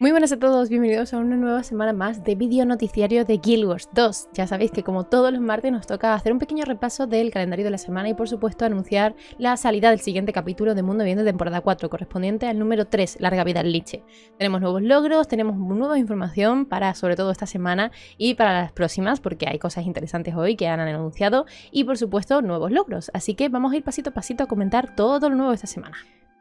Muy buenas a todos, bienvenidos a una nueva semana más de vídeo noticiario de Guild Wars 2. Ya sabéis que como todos los martes nos toca hacer un pequeño repaso del calendario de la semana y por supuesto anunciar la salida del siguiente capítulo de Mundo de temporada 4 correspondiente al número 3, Larga Vida al Liche. Tenemos nuevos logros, tenemos nueva información para sobre todo esta semana y para las próximas porque hay cosas interesantes hoy que han anunciado y por supuesto nuevos logros. Así que vamos a ir pasito a pasito a comentar todo lo nuevo de esta semana.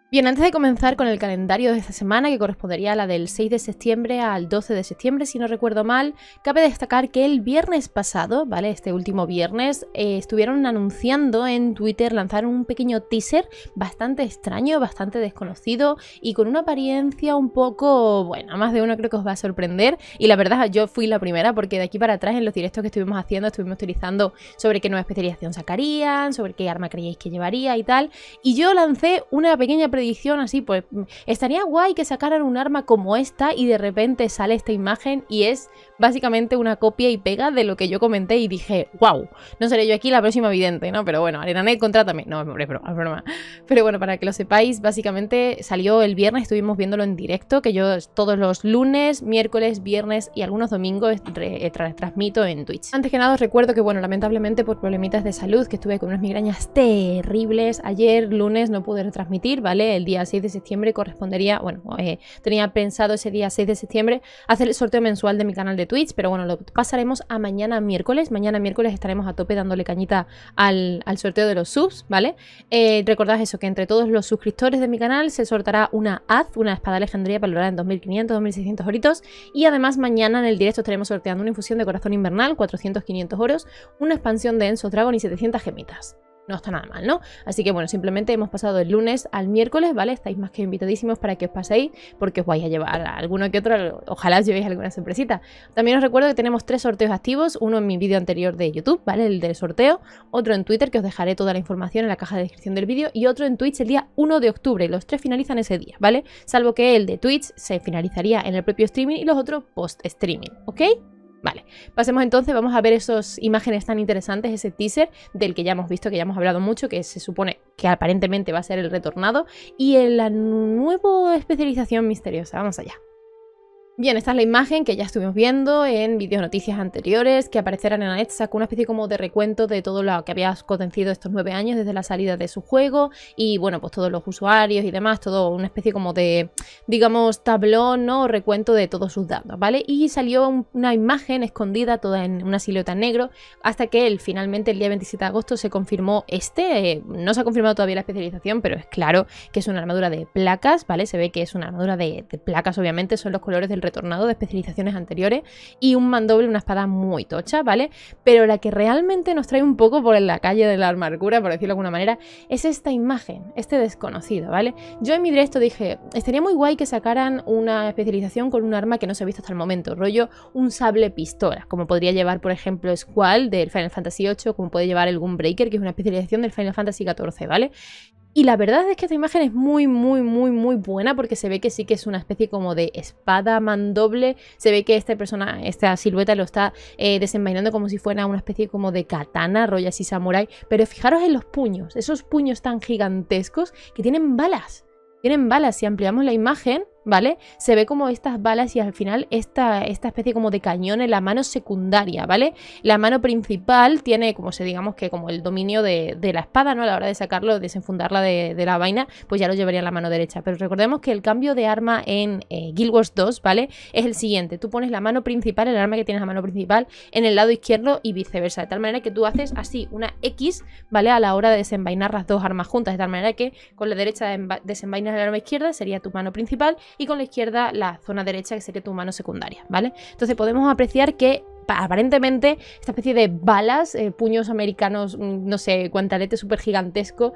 Bien, antes de comenzar con el calendario de esta semana, que correspondería a la del 6 de septiembre al 12 de septiembre, si no recuerdo mal, cabe destacar que el viernes pasado, ¿vale? Este último viernes, eh, estuvieron anunciando en Twitter, lanzaron un pequeño teaser bastante extraño, bastante desconocido y con una apariencia un poco, bueno, más de uno creo que os va a sorprender. Y la verdad, yo fui la primera porque de aquí para atrás en los directos que estuvimos haciendo, estuvimos utilizando sobre qué nueva especialización sacarían, sobre qué arma creíais que llevaría y tal. Y yo lancé una pequeña predicción así, pues mm, estaría guay que sacaran un arma como esta y de repente sale esta imagen y es básicamente una copia y pega de lo que yo comenté y dije, wow, no seré yo aquí la próxima vidente, ¿no? Pero bueno, ArenaNet, contrátame. No, hombre, broma, Pero bueno, para que lo sepáis, básicamente salió el viernes, estuvimos viéndolo en directo, que yo todos los lunes, miércoles, viernes y algunos domingos eh, transmito en Twitch. Antes que nada os recuerdo que, bueno, lamentablemente por problemitas de salud, que estuve con unas migrañas terribles, ayer lunes no pude retransmitir, ¿vale? el día 6 de septiembre correspondería, bueno, eh, tenía pensado ese día 6 de septiembre hacer el sorteo mensual de mi canal de Twitch, pero bueno, lo pasaremos a mañana miércoles. Mañana miércoles estaremos a tope dándole cañita al, sorteo de los subs, ¿vale? Eh, recordad eso, que entre todos los suscriptores de mi canal se soltará una haz, una espada legendaria valorada en 2.500, 2.600 oritos, y además mañana en el directo estaremos sorteando una infusión de corazón invernal, 400, 500 oros, una expansión de Enzo Dragon y 700 gemitas no está nada mal, ¿no? Así que bueno, simplemente hemos pasado el lunes al miércoles, ¿vale? Estáis más que invitadísimos para que os paséis porque os vais a llevar alguno que otro, ojalá os llevéis alguna sorpresita. También os recuerdo que tenemos tres sorteos activos, uno en mi vídeo anterior de YouTube, ¿vale? El del sorteo, otro en Twitter que os dejaré toda la información en la caja de descripción del vídeo y otro en Twitch el día 1 de octubre, los tres finalizan ese día, ¿vale? Salvo que el de Twitch se finalizaría en el propio streaming y los otros post-streaming, ¿ok? Vale, pasemos entonces, vamos a ver esas imágenes tan interesantes, ese teaser del que ya hemos visto, que ya hemos hablado mucho, que se supone que aparentemente va a ser el retornado, y la nueva especialización misteriosa. Vamos allá. Bien, esta es la imagen que ya estuvimos viendo en vídeos noticias anteriores que aparecerán en Anet sacó una especie como de recuento de todo lo que había acontecido estos nueve años desde la salida de su juego y bueno, pues todos los usuarios y demás, todo una especie como de, digamos, tablón, ¿no? Recuento de todos sus datos, ¿vale? Y salió una imagen escondida toda en una silueta negro hasta que él finalmente el día 27 de agosto se confirmó este, eh, no se ha confirmado todavía la especialización, pero es claro que es una armadura de placas, ¿vale? Se ve que es una armadura de placas, obviamente, son los colores del retornado de especializaciones anteriores y un mandoble, una espada muy tocha, ¿vale? Pero la que realmente nos trae un poco por la calle de la amargura, por decirlo de alguna manera, es esta imagen, este desconocido, ¿vale? Yo en mi directo dije, estaría muy guay que sacaran una especialización con un arma que no se ha visto hasta el momento, rollo un sable pistola, como podría llevar, por ejemplo, Squall del Final Fantasy VIII, como puede llevar el Gunbreaker, que es una especialización del Final Fantasy XIV, ¿vale? Y la verdad es que esta imagen es muy, muy, muy, muy buena porque se ve que sí que es una especie como de espada mandoble. Se ve que esta persona, esta silueta lo está eh, desenvainando como si fuera una especie como de katana, rollo y samurai. Pero fijaros en los puños, esos puños tan gigantescos que tienen balas. Tienen balas. Si ampliamos la imagen, ¿vale? Se ve como estas balas y al final esta, esta especie como de cañón en la mano secundaria, ¿vale? La mano principal tiene, como se digamos que como el dominio de, la espada, ¿no? A la hora de sacarlo, desenfundarla de, de, la vaina, pues ya lo llevaría en la mano derecha. Pero recordemos que el cambio de arma en eh, Guild Wars 2, ¿vale? Es el siguiente, tú pones la mano principal, el arma que tienes la mano principal, en el lado izquierdo y viceversa, de tal manera que tú haces así una X, ¿vale? A la hora de desenvainar las dos armas juntas, de tal manera que con la derecha desenvainas el arma izquierda, sería tu mano principal, y con la izquierda la zona derecha, que sería tu mano secundaria, ¿vale? Entonces podemos apreciar que aparentemente esta especie de balas, eh, puños americanos, mm, no sé, guantalete súper gigantesco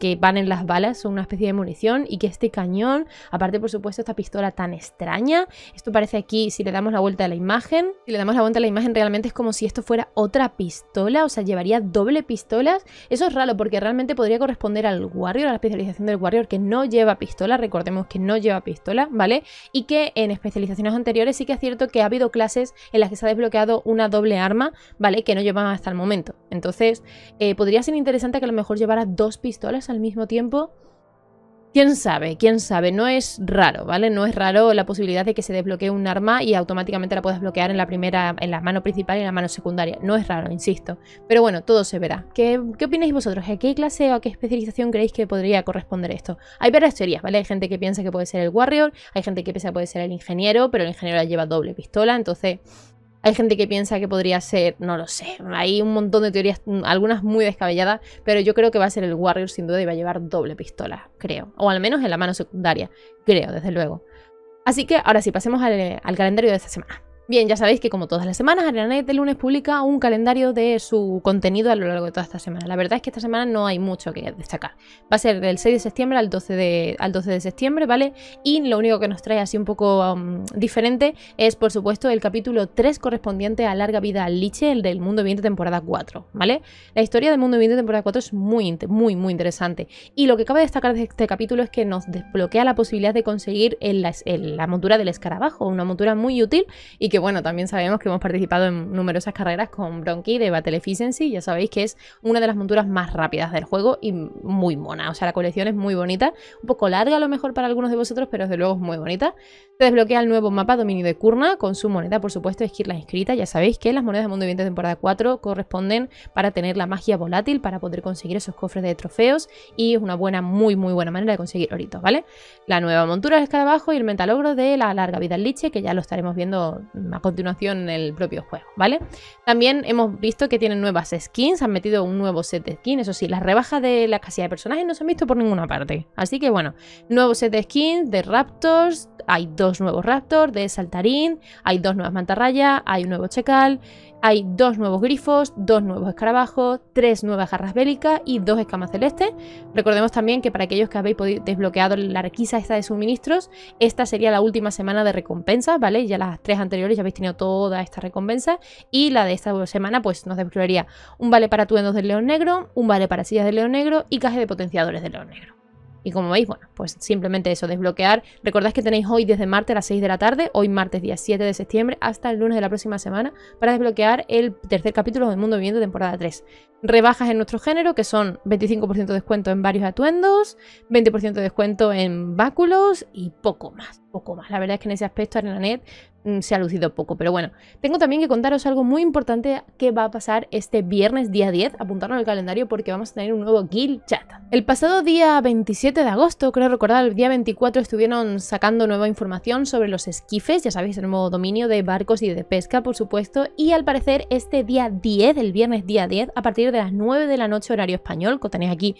que, van en las balas, son una especie de munición, y que este cañón, aparte por supuesto esta pistola tan extraña, esto parece aquí, si le damos la vuelta a la imagen, si le damos la vuelta a la imagen realmente es como si esto fuera otra pistola, o sea, llevaría doble pistolas, eso es raro porque realmente podría corresponder al Warrior, a la especialización del Warrior que no lleva pistola, recordemos que no lleva pistola, ¿vale? Y que en especializaciones anteriores sí que es cierto que ha habido clases en las que se ha desbloqueado una doble arma, ¿vale? Que no llevaba hasta el momento, entonces eh, podría ser interesante que a lo mejor llevara dos pistolas pistolas al mismo tiempo. Quién sabe, quién sabe, no es raro, ¿vale? No es raro la posibilidad de que se desbloquee un arma y automáticamente la puedas bloquear en la primera, en la mano principal y en la mano secundaria. No es raro, insisto. Pero bueno, todo se verá. ¿Qué, qué opináis vosotros? ¿A qué clase o a qué especialización creéis que podría corresponder esto? Hay varias teorías, ¿vale? Hay gente que piensa que puede ser el warrior, hay gente que piensa que puede ser el ingeniero, pero el ingeniero lleva doble pistola, entonces hay gente que piensa que podría ser, no lo sé, hay un montón de teorías, mm, algunas muy descabelladas, pero yo creo que va a ser el Warrior sin duda y va a llevar doble pistola, creo. O al menos en la mano secundaria, creo, desde luego. Así que ahora sí, pasemos al, eh, al calendario de esta semana. Bien, ya sabéis que como todas las semanas, Arenanet de lunes publica un calendario de su contenido a lo largo de toda esta semana. La verdad es que esta semana no hay mucho que destacar. Va a ser del 6 de septiembre al 12 de, al 12 de septiembre, ¿vale? Y lo único que nos trae así un poco um, diferente es, por supuesto, el capítulo 3 correspondiente a Larga Vida al Liche, el del Mundo Viviente temporada 4, ¿vale? La historia del Mundo Viviente temporada 4 es muy, muy, muy interesante. Y lo que cabe destacar de este capítulo es que nos desbloquea la posibilidad de conseguir la montura del escarabajo, una montura muy útil y que que bueno, también sabemos que hemos participado en numerosas carreras con Bronki de Battle Efficiency, ya sabéis que es una de las monturas más rápidas del juego y muy mona, o sea, la colección es muy bonita, un poco larga a lo mejor para algunos de vosotros, pero desde luego es muy bonita. Se desbloquea el nuevo mapa Dominio de Kurna con su moneda, por supuesto, Esquirlas inscrita, ya sabéis que las monedas de Mundo Viviente de temporada 4 corresponden para tener la magia volátil, para poder conseguir esos cofres de trofeos y es una buena, muy muy buena manera de conseguir oritos, ¿vale? La nueva montura es abajo y el mentalogro de la larga vida al liche, que ya lo estaremos viendo a continuación en el propio juego, ¿vale? También hemos visto que tienen nuevas skins, han metido un nuevo set de skins, eso sí, las rebajas de la casilla de personajes no se han visto por ninguna parte. Así que bueno, nuevo set de skins de Raptors, hay dos nuevos Raptors, de Saltarín, hay dos nuevas mantarrayas, hay un nuevo Checal hay dos nuevos grifos, dos nuevos escarabajos, tres nuevas garras bélicas y dos escamas celestes. Recordemos también que para aquellos que habéis desbloqueado la requisa esta de suministros, esta sería la última semana de recompensas, ¿vale? Ya las tres anteriores ya habéis tenido toda esta recompensa y la de esta semana pues nos desbloquearía un vale para tuendos del león negro, un vale para sillas del león negro y caja de potenciadores del león negro. Y como veis, bueno, pues simplemente eso, desbloquear. Recordad que tenéis hoy desde martes a las 6 de la tarde, hoy martes día 7 de septiembre, hasta el lunes de la próxima semana, para desbloquear el tercer capítulo del Mundo Viviendo, temporada 3. Rebajas en nuestro género, que son 25% de descuento en varios atuendos, 20% de descuento en báculos y poco más, poco más. La verdad es que en ese aspecto ArenaNet Mm, se ha lucido poco, pero bueno, tengo también que contaros algo muy importante que va a pasar este viernes día 10, Apuntarnos en el calendario porque vamos a tener un nuevo guild chat. El pasado día 27 de agosto, creo recordar, el día 24 estuvieron sacando nueva información sobre los esquifes, ya sabéis, el nuevo dominio de barcos y de pesca, por supuesto, y al parecer este día 10, el viernes día 10, a partir de las 9 de la noche horario español, que tenéis aquí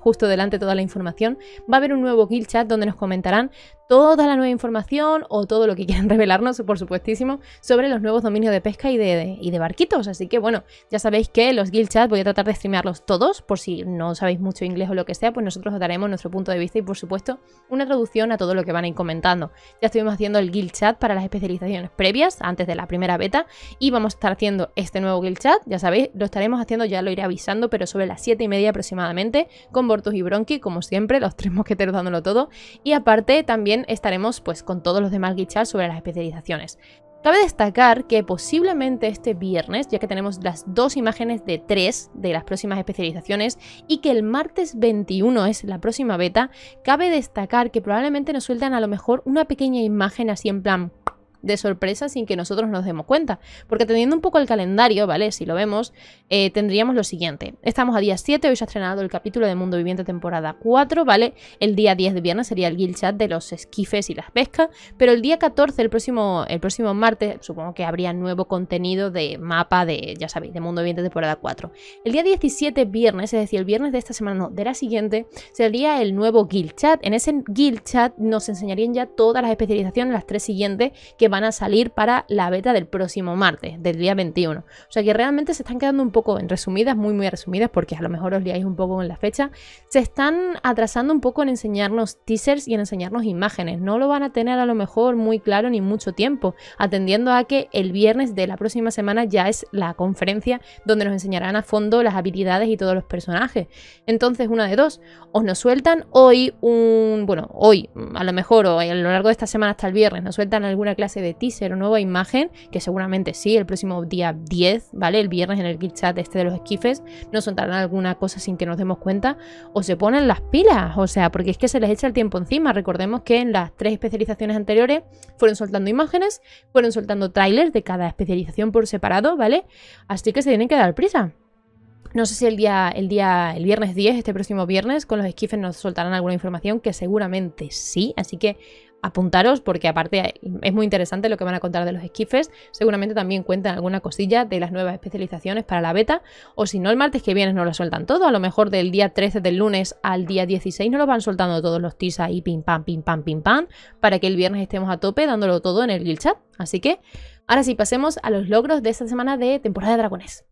justo delante toda la información, va a haber un nuevo guild chat donde nos comentarán toda la nueva información o todo lo que quieran revelarnos, por supuestísimo, sobre los nuevos dominios de pesca y de, barquitos. Así que bueno, ya sabéis que los guild chats voy a tratar de streamearlos todos, por si no sabéis mucho inglés o lo que sea, pues nosotros os daremos nuestro punto de vista y por supuesto una traducción a todo lo que van a ir comentando. Ya estuvimos haciendo el guild chat para las especializaciones previas, antes de la primera beta, y vamos a estar haciendo este nuevo guild chat, ya sabéis, lo estaremos haciendo, ya lo iré avisando, pero sobre las 7 y media aproximadamente, con Bortus y Bronki, como siempre, los tres mosqueteros dándolo todo, y aparte también estaremos pues con todos los demás guild chats sobre las especializaciones. Cabe destacar que posiblemente este viernes, ya que tenemos las dos imágenes de tres de las próximas especializaciones y que el martes 21 es la próxima beta, cabe destacar que probablemente nos sueltan a lo mejor una pequeña imagen así en plan de sorpresa sin que nosotros nos demos cuenta. Porque teniendo un poco el calendario, ¿vale? Si lo vemos, eh, tendríamos lo siguiente. Estamos a día 7, hoy se ha estrenado el capítulo de Mundo Viviente temporada 4, ¿vale? El día 10 de viernes sería el guild chat de los esquifes y las pescas, pero el día 14, el próximo, el próximo martes, supongo que habría nuevo contenido de mapa de, ya sabéis, de Mundo Viviente temporada 4. El día 17, viernes, es decir, el viernes de esta semana, no, de la siguiente, sería el nuevo guild chat. En ese guild chat nos enseñarían ya todas las especializaciones, las tres siguientes, que van a salir para la beta del próximo martes, del día 21. O sea que realmente se están quedando un poco, en resumidas, muy muy resumidas, porque a lo mejor os liáis un poco en la fecha, se están atrasando un poco en enseñarnos teasers y en enseñarnos imágenes. No lo van a tener a lo mejor muy claro ni mucho tiempo, atendiendo a que el viernes de la próxima semana ya es la conferencia donde nos enseñarán a fondo las habilidades y todos los personajes. Entonces, una de dos, os nos sueltan hoy un, bueno, hoy, a lo mejor, o a lo largo de esta semana hasta el viernes, nos sueltan alguna clase de de teaser o nueva imagen, que seguramente sí, el próximo día 10, ¿vale? El viernes en el guild chat este de los esquifes, nos soltarán alguna cosa sin que nos demos cuenta, o se ponen las pilas, o sea, porque es que se les echa el tiempo encima. Recordemos que en las tres especializaciones anteriores fueron soltando imágenes, fueron soltando trailers de cada especialización por separado, ¿vale? Así que se tienen que dar prisa. No sé si el día, el día, el viernes 10, este próximo viernes, con los esquifes nos soltarán alguna información, que seguramente sí. Así que apuntaros porque aparte es muy interesante lo que van a contar de los esquifes. Seguramente también cuentan alguna cosilla de las nuevas especializaciones para la beta. O si no, el martes que viene no lo sueltan todo. A lo mejor del día 13 del lunes al día 16 no lo van soltando todos los tiza y pim pam, pim pam, pim pam. Para que el viernes estemos a tope dándolo todo en el guild chat. Así que ahora sí pasemos a los logros de esta semana de temporada de dragones.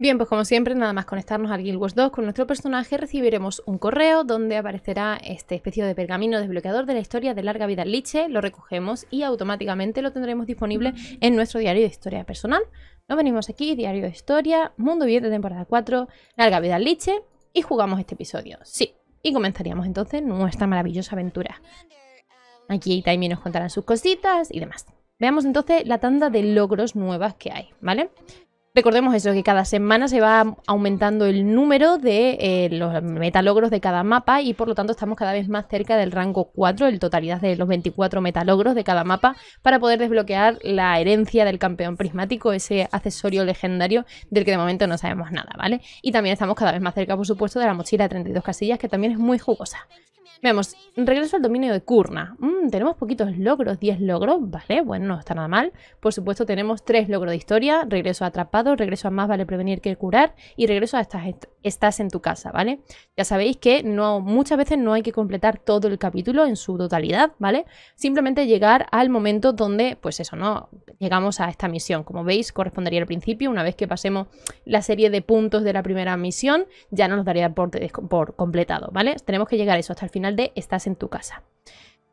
Bien, pues como siempre, nada más conectarnos al Guild Wars 2 con nuestro personaje, recibiremos un correo donde aparecerá este especie de pergamino desbloqueador de la historia de larga vida Liche, lo recogemos y automáticamente lo tendremos disponible en nuestro diario de historia personal. Nos venimos aquí, diario de historia, mundo de temporada 4, larga vida Liche y jugamos este episodio, sí. Y comenzaríamos entonces nuestra maravillosa aventura. Aquí también nos contarán sus cositas y demás. Veamos entonces la tanda de logros nuevas que hay, ¿vale? vale Recordemos eso, que cada semana se va aumentando el número de eh, los metalogros de cada mapa y por lo tanto estamos cada vez más cerca del rango 4, el totalidad de los 24 metalogros de cada mapa, para poder desbloquear la herencia del campeón prismático, ese accesorio legendario del que de momento no sabemos nada, ¿vale? Y también estamos cada vez más cerca, por supuesto, de la mochila de 32 casillas, que también es muy jugosa vemos, regreso al dominio de Kurna. Mm, tenemos poquitos logros, 10 logros, vale, bueno, no está nada mal. Por supuesto tenemos 3 logros de historia, regreso atrapado, regreso a más vale prevenir que curar y regreso a estás, estás en tu casa, ¿vale? Ya sabéis que no, muchas veces no hay que completar todo el capítulo en su totalidad, ¿vale? Simplemente llegar al momento donde, pues eso, ¿no? Llegamos a esta misión. Como veis, correspondería al principio, una vez que pasemos la serie de puntos de la primera misión, ya no nos daría por, por completado, ¿vale? Tenemos que llegar eso hasta el final de Estás en tu casa.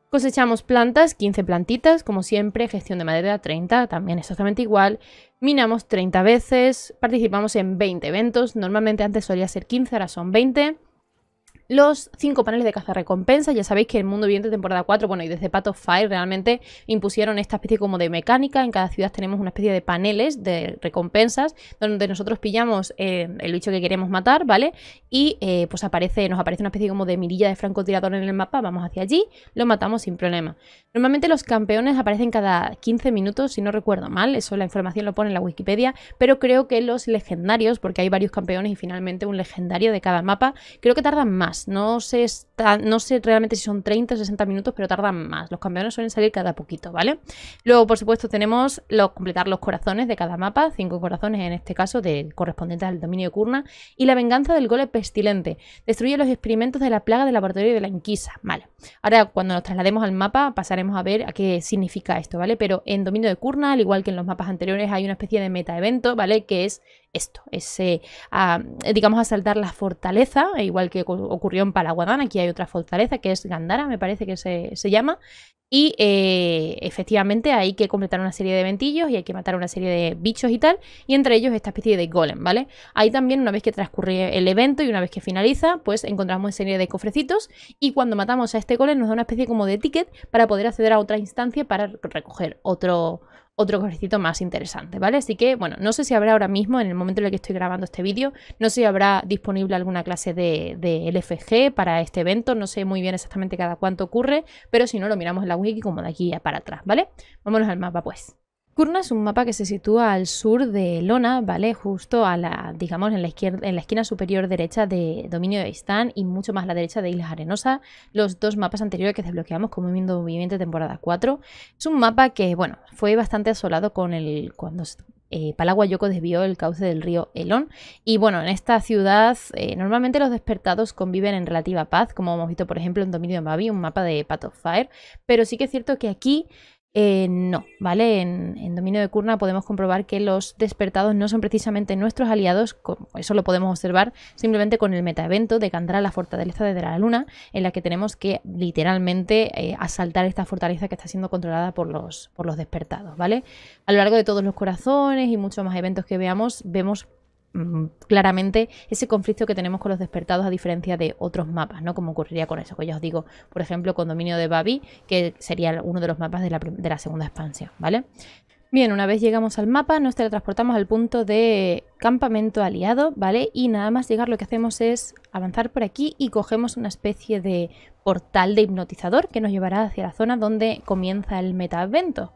Cosechamos plantas, 15 plantitas, como siempre, gestión de madera 30, también exactamente igual. Minamos 30 veces, participamos en 20 eventos, normalmente antes solía ser 15, ahora son 20 los cinco paneles de caza recompensa Ya sabéis que el mundo viviente temporada 4, bueno, y desde Path of Fire realmente impusieron esta especie como de mecánica. En cada ciudad tenemos una especie de paneles de recompensas donde nosotros pillamos eh, el bicho que queremos matar, ¿vale? Y eh, pues aparece, nos aparece una especie como de mirilla de francotirador en el mapa. Vamos hacia allí, lo matamos sin problema. Normalmente los campeones aparecen cada 15 minutos, si no recuerdo mal. Eso la información lo pone en la Wikipedia. Pero creo que los legendarios, porque hay varios campeones y finalmente un legendario de cada mapa, creo que tardan más. No sé, está, no sé realmente si son 30 o 60 minutos, pero tardan más. Los campeones suelen salir cada poquito, ¿vale? Luego, por supuesto, tenemos los, completar los corazones de cada mapa. Cinco corazones, en este caso, Correspondientes correspondiente al dominio de Kurna. Y la venganza del gole pestilente. Destruye los experimentos de la plaga del laboratorio de la Inquisa. Vale. Ahora, cuando nos traslademos al mapa, pasaremos a ver a qué significa esto, ¿vale? Pero en dominio de curna al igual que en los mapas anteriores, hay una especie de meta evento, ¿vale? Que es esto, ese, ah, a, digamos, asaltar la fortaleza, igual que ocurrió en Palaguadán, aquí hay otra fortaleza que es Gandara, me parece que se, llama, y eh, efectivamente hay que completar una serie de ventillos y hay que matar una serie de bichos y tal. Y entre ellos esta especie de golem, ¿vale? Ahí también una vez que transcurre el evento y una vez que finaliza, pues encontramos una serie de cofrecitos. Y cuando matamos a este golem nos da una especie como de ticket para poder acceder a otra instancia para recoger otro, otro ejercicio más interesante, ¿vale? Así que, bueno, no sé si habrá ahora mismo, en el momento en el que estoy grabando este vídeo, no sé si habrá disponible alguna clase de, de, LFG para este evento, no sé muy bien exactamente cada cuánto ocurre, pero si no, lo miramos en la wiki como de aquí para atrás, ¿vale? Vámonos al mapa, pues. Kurna es un mapa que se sitúa al sur de Elona, ¿vale? Justo a la, digamos, en la, en la esquina superior derecha de Dominio de Istán y mucho más a la derecha de Islas Arenosa, los dos mapas anteriores que desbloqueamos como Movimiento de temporada 4. Es un mapa que, bueno, fue bastante asolado con el cuando eh, desvió el cauce del río Elón. Y bueno, en esta ciudad eh, normalmente los despertados conviven en relativa paz, como hemos visto por ejemplo en Dominio de Mavi, un mapa de Path of Fire, pero sí que es cierto que aquí eh, no, ¿vale? En, dominio de Kurna podemos comprobar que los despertados no son precisamente nuestros aliados, eso lo podemos observar simplemente con el metaevento de Candra, la fortaleza de la luna, en la que tenemos que literalmente eh, asaltar esta fortaleza que está siendo controlada por los, por los despertados, ¿vale? A lo largo de todos los corazones y muchos más eventos que veamos, vemos Mm, claramente ese conflicto que tenemos con los despertados a diferencia de otros mapas, ¿no? Como ocurriría con eso que ya os digo, por ejemplo, con Dominio de Babi, que sería uno de los mapas de la, segunda expansión, ¿vale? Bien, una vez llegamos al mapa, nos teletransportamos al punto de campamento aliado, ¿vale? Y nada más llegar lo que hacemos es avanzar por aquí y cogemos una especie de portal de hipnotizador que nos llevará hacia la zona donde comienza el metaadvento.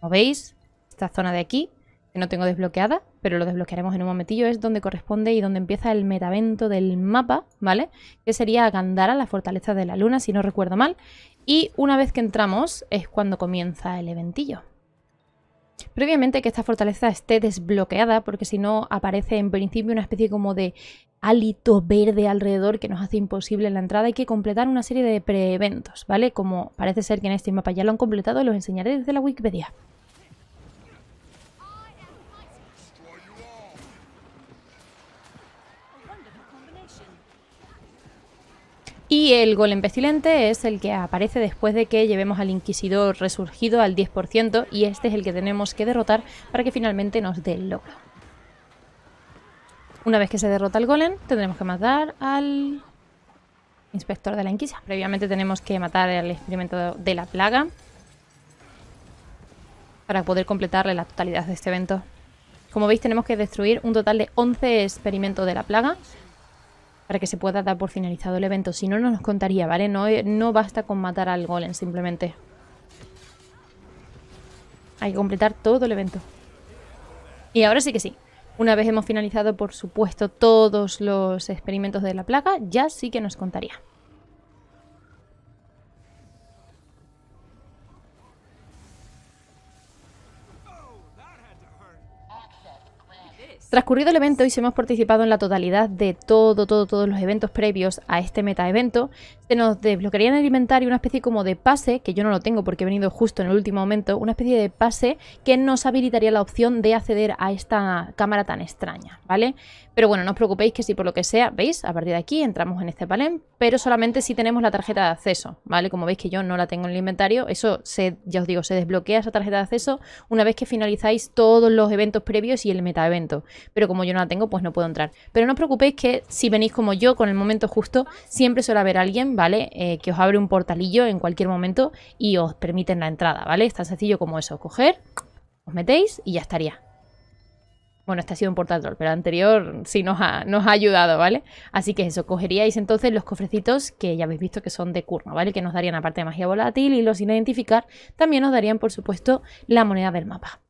Como veis, esta zona de aquí que no tengo desbloqueada, pero lo desbloquearemos en un momentillo, es donde corresponde y donde empieza el metavento del mapa, ¿vale? Que sería Gandara, la fortaleza de la luna, si no recuerdo mal. Y una vez que entramos es cuando comienza el eventillo. Previamente que esta fortaleza esté desbloqueada, porque si no aparece en principio una especie como de hálito verde alrededor que nos hace imposible la entrada, hay que completar una serie de pre-eventos, ¿vale? Como parece ser que en este mapa ya lo han completado, los enseñaré desde la Wikipedia. Y el golem pestilente es el que aparece después de que llevemos al inquisidor resurgido al 10% y este es el que tenemos que derrotar para que finalmente nos dé el logro. Una vez que se derrota el golem, tendremos que matar al inspector de la inquisa. Previamente tenemos que matar al experimento de la plaga para poder completarle la totalidad de este evento. Como veis tenemos que destruir un total de 11 experimentos de la plaga para que se pueda dar por finalizado el evento. Si no, no nos contaría, ¿vale? No, eh, no basta con matar al golem, simplemente. Hay que completar todo el evento. Y ahora sí que sí. Una vez hemos finalizado, por supuesto, todos los experimentos de la plaga, ya sí que nos contaría. Transcurrido el evento, y si hemos participado en la totalidad de todo, todo, todos los eventos previos a este meta evento, se nos desbloquearía en el inventario una especie como de pase, que yo no lo tengo porque he venido justo en el último momento, una especie de pase que nos habilitaría la opción de acceder a esta cámara tan extraña, ¿vale? Pero bueno, no os preocupéis que si por lo que sea, ¿veis? A partir de aquí entramos en este palen, pero solamente si tenemos la tarjeta de acceso, ¿vale? Como veis que yo no la tengo en el inventario, eso se, ya os digo, se desbloquea esa tarjeta de acceso una vez que finalizáis todos los eventos previos y el metaevento. Pero como yo no la tengo, pues no puedo entrar. Pero no os preocupéis que si venís como yo con el momento justo, siempre suele haber alguien, ¿vale? Eh, que os abre un portalillo en cualquier momento y os permiten la entrada, ¿vale? Es tan sencillo como eso, coger, os metéis y ya estaría. Bueno, este ha sido un troll, pero el anterior sí nos ha, nos ha ayudado, ¿vale? Así que eso, cogeríais entonces los cofrecitos que ya habéis visto que son de curva, ¿vale? Que nos darían aparte de magia volátil y los sin identificar, también nos darían, por supuesto, la moneda del mapa.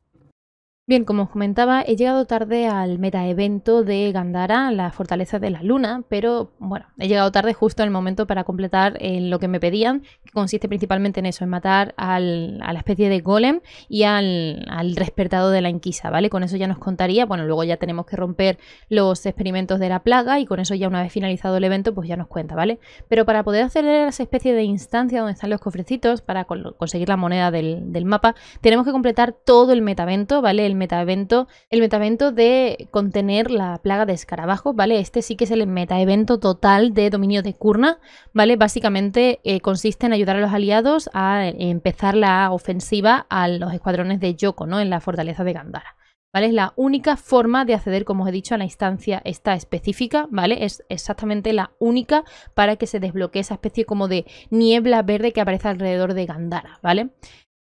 Bien, como os comentaba, he llegado tarde al metaevento de Gandhara, la fortaleza de la luna, pero bueno, he llegado tarde justo en el momento para completar eh, lo que me pedían, que consiste principalmente en eso, en matar a la especie de golem y al, al de la inquisa, ¿vale? Con eso ya nos contaría, bueno, luego ya tenemos que romper los experimentos de la plaga y con eso ya una vez finalizado el evento, pues ya nos cuenta, ¿vale? Pero para poder acceder a esa especie de instancia donde están los cofrecitos, para conseguir la moneda del, mapa, tenemos que completar todo el metaevento, ¿vale? El metaevento, el metaevento de contener la plaga de escarabajos, ¿vale? Este sí que es el metaevento total de dominio de Kurna, ¿vale? Básicamente eh, consiste en ayudar a los aliados a eh, empezar la ofensiva a los escuadrones de Yoko, ¿no? En la fortaleza de Gandara, ¿Vale? Es la única forma de acceder, como os he dicho, a la instancia esta específica, ¿vale? Es exactamente la única para que se desbloquee esa especie como de niebla verde que aparece alrededor de Gandara, ¿vale?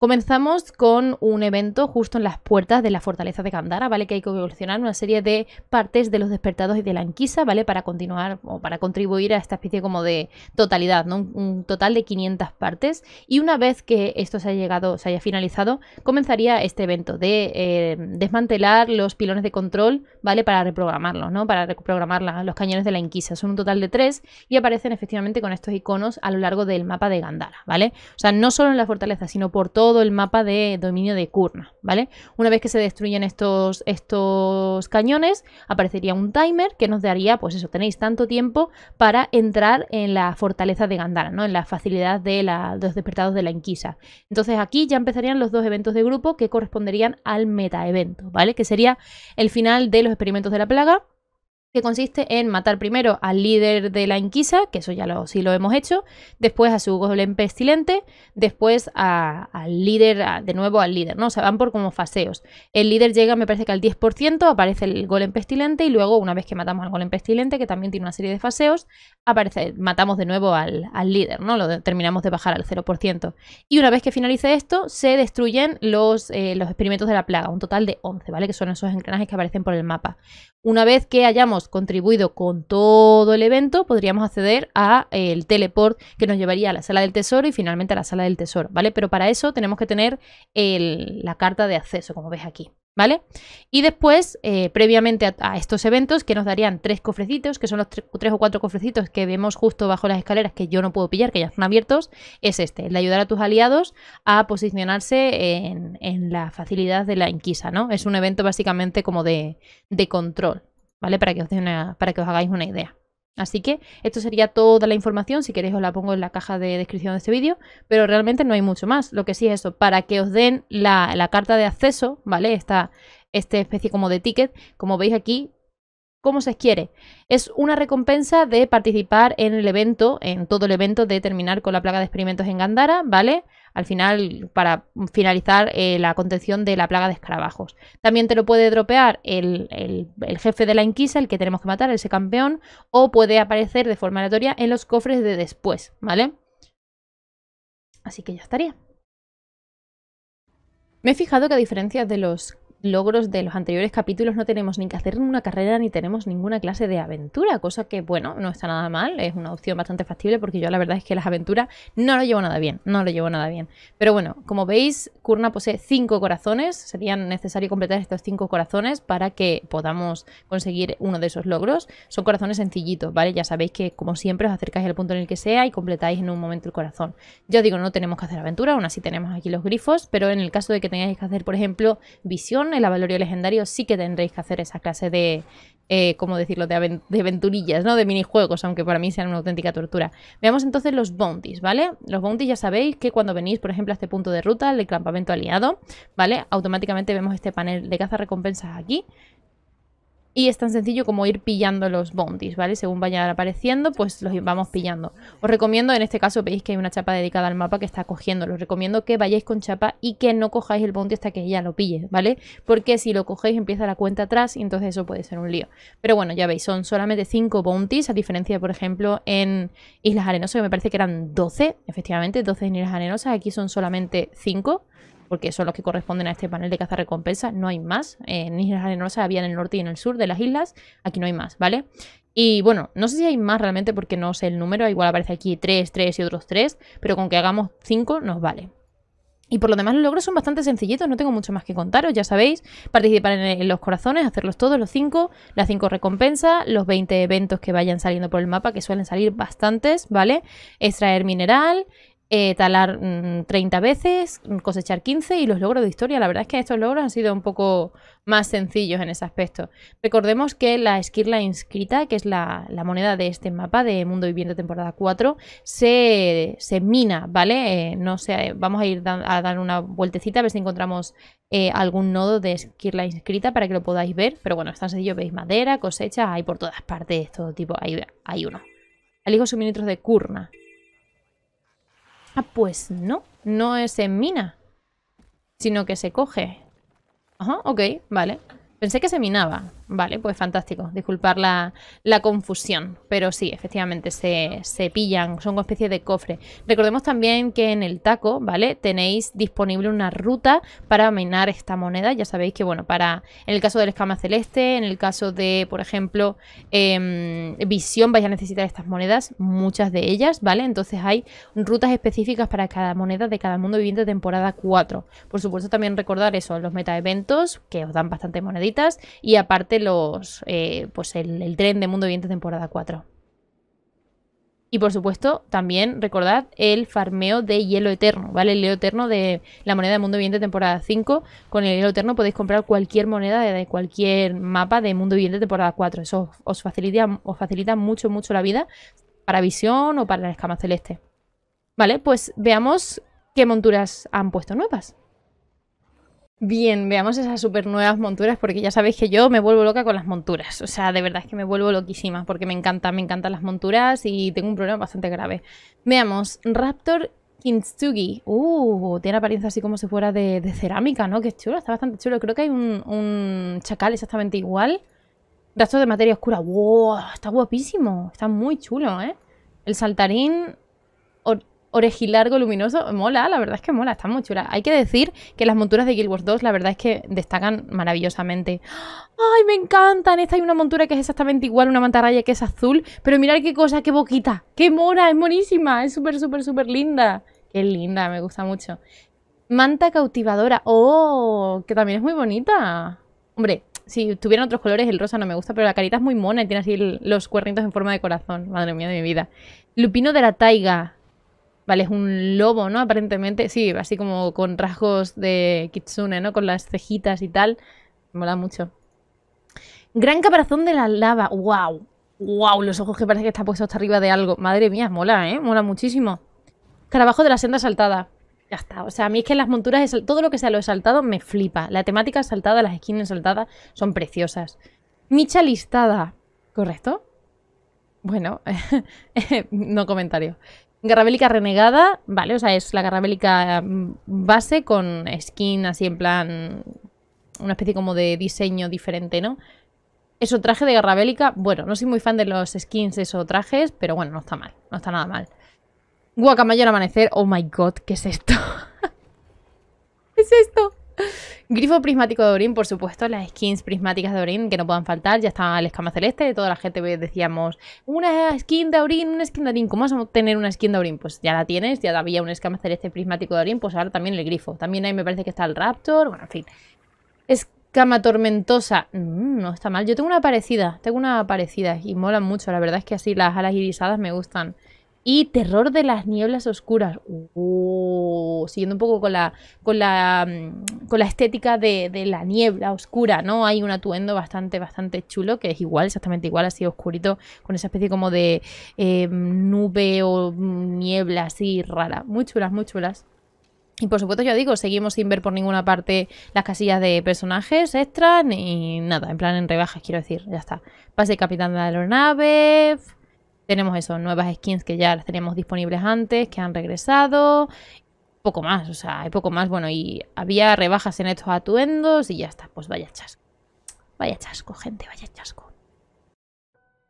Comenzamos con un evento justo en las puertas de la fortaleza de Gandara ¿vale? Que hay que evolucionar una serie de partes de los despertados y de la inquisa ¿vale? Para continuar o para contribuir a esta especie como de totalidad, ¿no? Un, total de 500 partes. Y una vez que esto se haya llegado, se haya finalizado, comenzaría este evento de eh, desmantelar los pilones de control, ¿vale? Para reprogramarlos, ¿no? Para reprogramar los cañones de la Inquisa. Son un total de tres y aparecen efectivamente con estos iconos a lo largo del mapa de Gandara ¿vale? O sea, no solo en la fortaleza, sino por todo todo el mapa de dominio de Kurna, ¿vale? Una vez que se destruyen estos, estos cañones, aparecería un timer que nos daría, pues eso, tenéis tanto tiempo para entrar en la fortaleza de Gandara, ¿no? En la facilidad de, de los despertados de la Inquisa. Entonces aquí ya empezarían los dos eventos de grupo que corresponderían al meta evento, ¿vale? Que sería el final de los experimentos de la plaga consiste en matar primero al líder de la Inquisa, que eso ya lo, sí lo hemos hecho, después a su golem pestilente, después a, al líder, de nuevo al líder, ¿no? se van por como faseos. El líder llega, me parece que al 10%, aparece el golem pestilente y luego, una vez que matamos al golem pestilente, que también tiene una serie de faseos, aparece, matamos de nuevo al, líder, ¿no? Lo terminamos de bajar al 0%. Y una vez que finalice esto, se destruyen los, eh, los experimentos de la plaga, un total de 11, ¿vale? Que son esos engranajes que aparecen por el mapa. Una vez que hayamos contribuido con todo el evento, podríamos acceder a eh, el teleport que nos llevaría a la sala del tesoro y finalmente a la sala del tesoro, ¿vale? Pero para eso tenemos que tener la carta de acceso, como ves aquí. ¿Vale? Y después, eh, previamente a, estos eventos, que nos darían tres cofrecitos, que son los tres o cuatro cofrecitos que vemos justo bajo las escaleras que yo no puedo pillar, que ya están abiertos, es este, el de ayudar a tus aliados a posicionarse en, la facilidad de la Inquisa, ¿no? Es un evento básicamente como de control, ¿vale? Para que os, una, para que os hagáis una idea. Así que esto sería toda la información, si queréis os la pongo en la caja de descripción de este vídeo, pero realmente no hay mucho más, lo que sí es eso, para que os den la, carta de acceso, ¿vale? Esta, esta, especie como de ticket, como veis aquí, ¿cómo se quiere? Es una recompensa de participar en el evento, en todo el evento de terminar con la plaga de experimentos en Gandara, ¿vale? al final para finalizar eh, la contención de la plaga de escarabajos. También te lo puede dropear el, el, jefe de la Inquisa, el que tenemos que matar, ese campeón, o puede aparecer de forma aleatoria en los cofres de después, ¿vale? Así que ya estaría. Me he fijado que a diferencia de los logros de los anteriores capítulos no tenemos ni que hacer una carrera ni tenemos ninguna clase de aventura, cosa que bueno, no está nada mal, es una opción bastante factible porque yo la verdad es que las aventuras no lo llevo nada bien, no lo llevo nada bien. Pero bueno, como veis, Kurna posee cinco corazones, serían necesario completar estos cinco corazones para que podamos conseguir uno de esos logros. Son corazones sencillitos, ¿vale? Ya sabéis que como siempre os acercáis al punto en el que sea y completáis en un momento el corazón. Yo digo, no tenemos que hacer aventura, aún así tenemos aquí los grifos, pero en el caso de que tengáis que hacer, por ejemplo, visión, el Avalorio Legendario, sí que tendréis que hacer esa clase de, eh, ¿cómo decirlo?, de, aventurillas, ¿no? De minijuegos, aunque para mí sean una auténtica tortura. Veamos entonces los bounties, ¿vale? Los bounties ya sabéis que cuando venís, por ejemplo, a este punto de ruta, el campamento aliado, ¿vale? Automáticamente vemos este panel de caza recompensas aquí, y es tan sencillo como ir pillando los bounties, ¿vale? Según vayan apareciendo, pues los vamos pillando. Os recomiendo, en este caso veis que hay una chapa dedicada al mapa que está cogiendo. Os recomiendo que vayáis con chapa y que no cojáis el bounty hasta que ella lo pille, ¿vale? Porque si lo cogéis empieza la cuenta atrás y entonces eso puede ser un lío. Pero bueno, ya veis, son solamente 5 bounties, a diferencia, por ejemplo, en Islas Arenosas, que me parece que eran 12, efectivamente, 12 en Islas Arenosas. Aquí son solamente 5 porque son los que corresponden a este panel de caza recompensa. no hay más. en Islas Arenosas había en el norte y en el sur de las islas, aquí no hay más, ¿vale? Y bueno, no sé si hay más realmente porque no sé el número, igual aparece aquí 3, 3 y otros 3, pero con que hagamos 5 nos vale. Y por lo demás los logros son bastante sencillitos, no tengo mucho más que contaros, ya sabéis, participar en, los corazones, hacerlos todos, los 5, las 5 recompensas, los 20 eventos que vayan saliendo por el mapa, que suelen salir bastantes, ¿vale? Extraer mineral, eh, talar 30 mm, veces, cosechar 15 y los logros de historia. La verdad es que estos logros han sido un poco más sencillos en ese aspecto. Recordemos que la esquirla inscrita, que es la, moneda de este mapa de Mundo Viviente temporada 4, se, mina, ¿vale? Eh, no sé, vamos a ir a dar una vueltecita a ver si encontramos eh, algún nodo de esquirla inscrita para que lo podáis ver. Pero bueno, es tan sencillo, veis madera, cosecha, hay por todas partes, todo tipo, hay, hay uno. Elijo suministros de Kurna. Ah, pues no, no es en mina, sino que se coge. Ajá, ok, vale. Pensé que se minaba. Vale, pues fantástico. Disculpar la, confusión. Pero sí, efectivamente, se, pillan. Son una especie de cofre. Recordemos también que en el taco, ¿vale? Tenéis disponible una ruta para minar esta moneda. Ya sabéis que, bueno, para en el caso del escama celeste, en el caso de, por ejemplo, em, visión, vais a necesitar estas monedas, muchas de ellas, ¿vale? Entonces hay rutas específicas para cada moneda de cada mundo viviente temporada 4. Por supuesto, también recordar eso, los meta eventos que os dan bastante moneditas. Y aparte los. Eh, pues el, tren de Mundo Viviente temporada 4. Y por supuesto, también recordad el farmeo de hielo eterno, ¿vale? El hielo eterno de la moneda de Mundo Viviente temporada 5. Con el hielo eterno podéis comprar cualquier moneda de cualquier mapa de Mundo Viviente temporada 4. Eso os facilita, os facilita mucho, mucho la vida para visión o para la escama celeste. Vale, pues veamos qué monturas han puesto nuevas. Bien, veamos esas super nuevas monturas porque ya sabéis que yo me vuelvo loca con las monturas. O sea, de verdad es que me vuelvo loquísima porque me encantan, me encantan las monturas y tengo un problema bastante grave. Veamos, Raptor Kintsugi. Uh, tiene apariencia así como si fuera de, de cerámica, ¿no? es chulo, está bastante chulo. Creo que hay un, un chacal exactamente igual. Rastro de materia oscura. ¡Wow! Está guapísimo, está muy chulo, ¿eh? El saltarín orejilargo luminoso, mola, la verdad es que mola, está muy chula. Hay que decir que las monturas de Guild Wars 2 la verdad es que destacan maravillosamente. ¡Ay, me encantan! Esta hay una montura que es exactamente igual, una mantarraya que es azul, pero mirad qué cosa, qué boquita, qué mona! es monísima! es súper, súper, súper linda. Qué linda, me gusta mucho. Manta cautivadora, ¡oh! Que también es muy bonita. Hombre, si tuvieran otros colores, el rosa no me gusta, pero la carita es muy mona y tiene así los cuernitos en forma de corazón. Madre mía de mi vida. Lupino de la taiga. Vale, es un lobo, ¿no? Aparentemente, sí, así como con rasgos de kitsune, ¿no? Con las cejitas y tal. mola mucho. Gran caparazón de la lava. ¡Wow! ¡Wow! Los ojos que parece que está puesto hasta arriba de algo. Madre mía, mola, ¿eh? Mola muchísimo. Carabajo de la senda saltada. Ya está. O sea, a mí es que las monturas, todo lo que sea lo saltado, me flipa. La temática saltada, las esquinas saltadas son preciosas. Micha listada. ¿Correcto? Bueno, no comentario. Garra bélica renegada, vale, o sea, es la garra bélica mm, base con skin así en plan... Una especie como de diseño diferente, ¿no? Eso, traje de garra bélica, bueno, no soy muy fan de los skins eso, trajes, pero bueno, no está mal, no está nada mal. Guacamayo al amanecer, oh my god, ¿qué es esto? ¿Qué es esto? Grifo prismático de Orin, por supuesto, las skins prismáticas de Orin que no puedan faltar. Ya está el escama celeste, toda la gente pues, decíamos, una skin de Orin, una skin de Orin, ¿cómo vas a obtener una skin de Orin? Pues ya la tienes, ya había un escama celeste prismático de Orin, pues ahora también el grifo. También ahí me parece que está el Raptor, bueno, en fin. Escama tormentosa, mm, no está mal. Yo tengo una parecida, tengo una parecida y mola mucho, la verdad es que así las alas irisadas me gustan y Terror de las Nieblas Oscuras. Uh, siguiendo un poco con la, con mm, con la estética de, la niebla oscura, ¿no? Hay un atuendo bastante, bastante chulo que es igual, exactamente igual, así oscurito, con esa especie como de em, nube o mm, niebla así rara. Muy chulas, muy chulas. Y por supuesto, yo digo, seguimos sin ver por ninguna parte las casillas de personajes extra ni nada, en plan en rebajas, quiero decir, ya está. Pase capitán de la aeronave, tenemos eso, nuevas skins que ya las teníamos disponibles antes, que han regresado. Poco más, o sea, hay poco más. Bueno, y había rebajas en estos atuendos y ya está. Pues vaya chasco. Vaya chasco, gente, vaya chasco.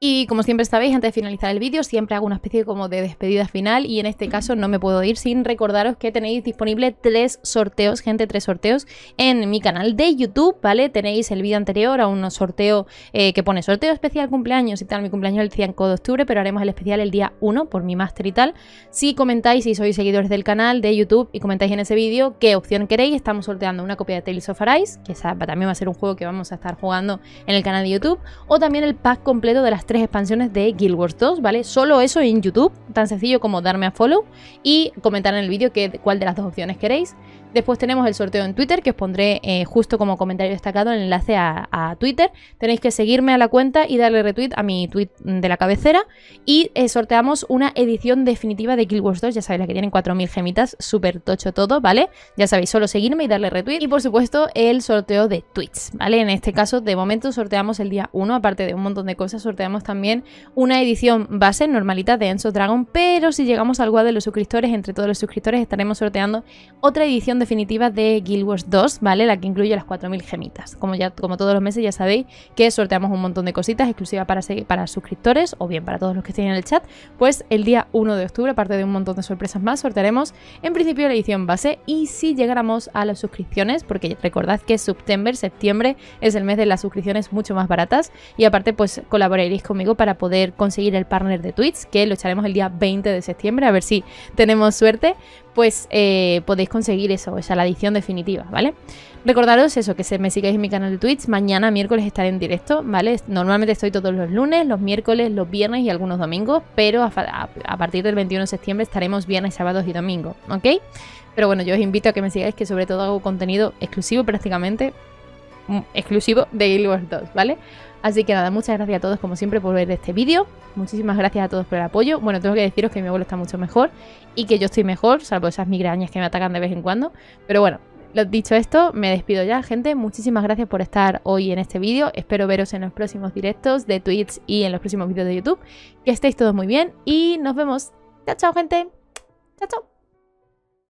Y como siempre sabéis, antes de finalizar el vídeo, siempre hago una especie como de despedida final y en este caso no me puedo ir sin recordaros que tenéis disponible tres sorteos, gente, tres sorteos en mi canal de YouTube, ¿vale? Tenéis el vídeo anterior a un sorteo eh, que pone sorteo especial cumpleaños y tal, mi cumpleaños el 5 de octubre, pero haremos el especial el día 1 por mi máster y tal. Si comentáis, si sois seguidores del canal de YouTube y comentáis en ese vídeo qué opción queréis, estamos sorteando una copia de Tales of Arise, que también va a ser un juego que vamos a estar jugando en el canal de YouTube, o también el pack completo de las tres expansiones de Guild Wars 2, ¿vale? Solo eso en YouTube, tan sencillo como darme a follow y comentar en el vídeo que, cuál de las dos opciones queréis. Después tenemos el sorteo en Twitter, que os pondré eh, justo como comentario destacado el enlace a, Twitter. Tenéis que seguirme a la cuenta y darle retweet a mi tweet de la cabecera. Y eh, sorteamos una edición definitiva de Guild Wars 2, ya sabéis, la que tienen 4.000 gemitas, súper tocho todo, ¿vale? Ya sabéis, solo seguirme y darle retweet. Y por supuesto, el sorteo de tweets, ¿vale? En este caso, de momento, sorteamos el día 1, aparte de un montón de cosas, sorteamos también una edición base normalita de Enzo Dragon, pero si llegamos al guad de los suscriptores, entre todos los suscriptores estaremos sorteando otra edición definitiva de Guild Wars 2, ¿vale? La que incluye las 4.000 gemitas. Como, ya, como todos los meses ya sabéis que sorteamos un montón de cositas exclusivas para, para suscriptores o bien para todos los que estén en el chat. Pues el día 1 de octubre, aparte de un montón de sorpresas más, sortearemos en principio la edición base y si llegáramos a las suscripciones, porque recordad que septiembre, septiembre es el mes de las suscripciones mucho más baratas y aparte pues colaboraréis conmigo para poder conseguir el partner de Twitch, que lo echaremos el día 20 de septiembre, a ver si tenemos suerte pues podéis conseguir eso, o sea, la edición definitiva, ¿vale? Recordaros eso, que se me sigáis en mi canal de Twitch, mañana miércoles estaré en directo, ¿vale? Normalmente estoy todos los lunes, los miércoles, los viernes y algunos domingos, pero a, partir del 21 de septiembre estaremos viernes, sábados y domingos, ¿ok? Pero bueno, yo os invito a que me sigáis, que sobre todo hago contenido exclusivo prácticamente, mm, exclusivo de Guild Wars 2, ¿vale? Así que nada, muchas gracias a todos como siempre por ver este vídeo. Muchísimas gracias a todos por el apoyo. Bueno, tengo que deciros que mi abuelo está mucho mejor y que yo estoy mejor, salvo esas migrañas que me atacan de vez en cuando. Pero bueno, dicho esto, me despido ya, gente. Muchísimas gracias por estar hoy en este vídeo. Espero veros en los próximos directos de Twitch y en los próximos vídeos de YouTube. Que estéis todos muy bien y nos vemos. Chao, chao, gente. Chao, chao.